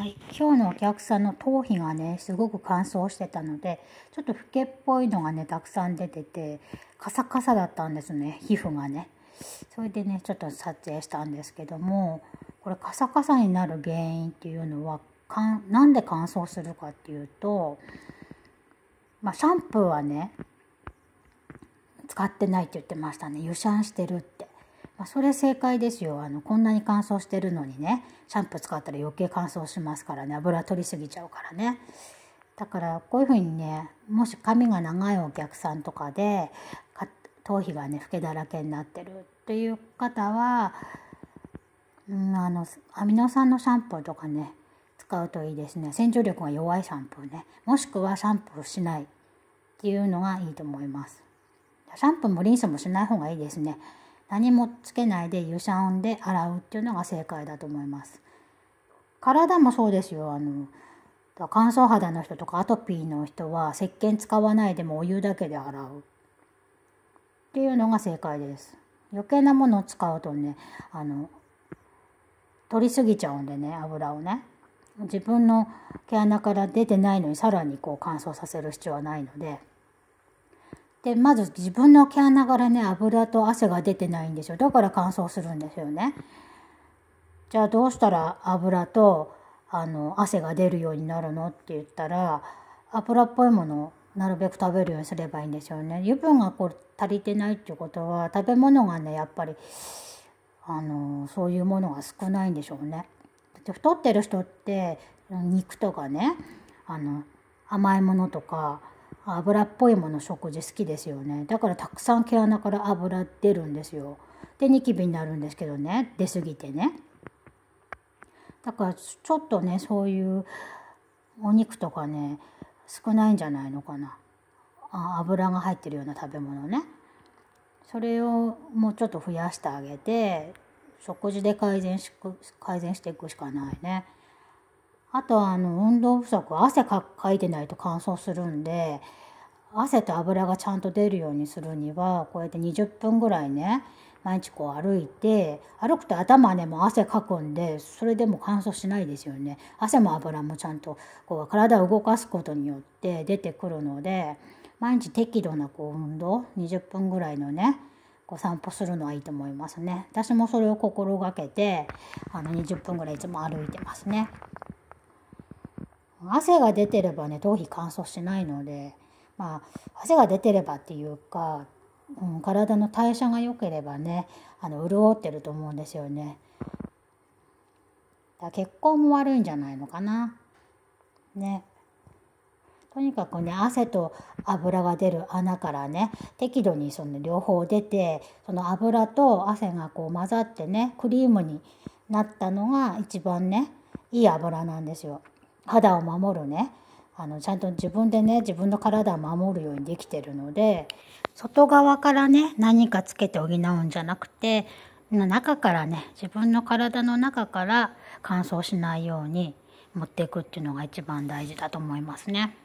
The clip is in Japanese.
はい、今日のお客さんの頭皮がねすごく乾燥してたのでちょっと老けっぽいのがねたくさん出ててカサカサだったんですね皮膚がねそれでねちょっと撮影したんですけどもこれカサカサになる原因っていうのはかんなんで乾燥するかっていうと、まあ、シャンプーはね使ってないって言ってましたね湯シャンしてるってまあ、それ正解ですよあのこんなに乾燥してるのにねシャンプー使ったら余計乾燥しますからね油取りすぎちゃうからねだからこういうふうにねもし髪が長いお客さんとかで頭皮がね老けだらけになってるっていう方は、うん、あのアミノ酸のシャンプーとかね使うといいですね洗浄力が弱いシャンプーねもしくはシャンプーしないっていうのがいいと思いますシャンプーもリンスもしない方がいいですね何もつけないで湯シャンで洗うっていうのが正解だと思います。体もそうですよあの乾燥肌の人とかアトピーの人は石鹸使わないでもお湯だけで洗うっていうのが正解です。余計なものを使うとねあの取りすぎちゃうんでね油をね自分の毛穴から出てないのにさらにこう乾燥させる必要はないのででまず自分の毛穴からね油と汗が出てないんですよだから乾燥するんですよねじゃあどうしたら油とあの汗が出るようになるのって言ったら油っぽいものをなるべく食べるようにすればいいんですよね油分がこう足りてないっていうことは食べ物がねやっぱりあのそういうものが少ないんでしょうね太ってる人って肉とかねあの甘いものとか油っぽいもの食事好きですよねだからたくさん毛穴から油出るんですよでニキビになるんですけどね出過ぎてねだからちょっとねそういうお肉とかね少ないんじゃないのかなあ油が入ってるような食べ物ねそれをもうちょっと増やしてあげて食事で改善し改善していくしかないね。あとあの運動不足汗かいてないと乾燥するんで汗と油がちゃんと出るようにするにはこうやって20分ぐらいね毎日こう歩いて歩くと頭で、ね、も汗かくんでそれでも乾燥しないですよね汗も油もちゃんとこう体を動かすことによって出てくるので毎日適度なこう運動20分ぐらいのねこう散歩するのはいいと思いますね私もそれを心がけてあの20分ぐらいいつも歩いてますね。汗が出てればね頭皮乾燥しないので、まあ、汗が出てればっていうか、うん、体の代謝が良ければねあの潤ってると思うんですよね。だ血行も悪いんじゃないのかな。ね。とにかくね汗と油が出る穴からね適度にその両方出てその油と汗がこう混ざってねクリームになったのが一番ねいい油なんですよ。肌を守るねあのちゃんと自分でね自分の体を守るようにできてるので外側からね何かつけて補うんじゃなくて中からね自分の体の中から乾燥しないように持っていくっていうのが一番大事だと思いますね。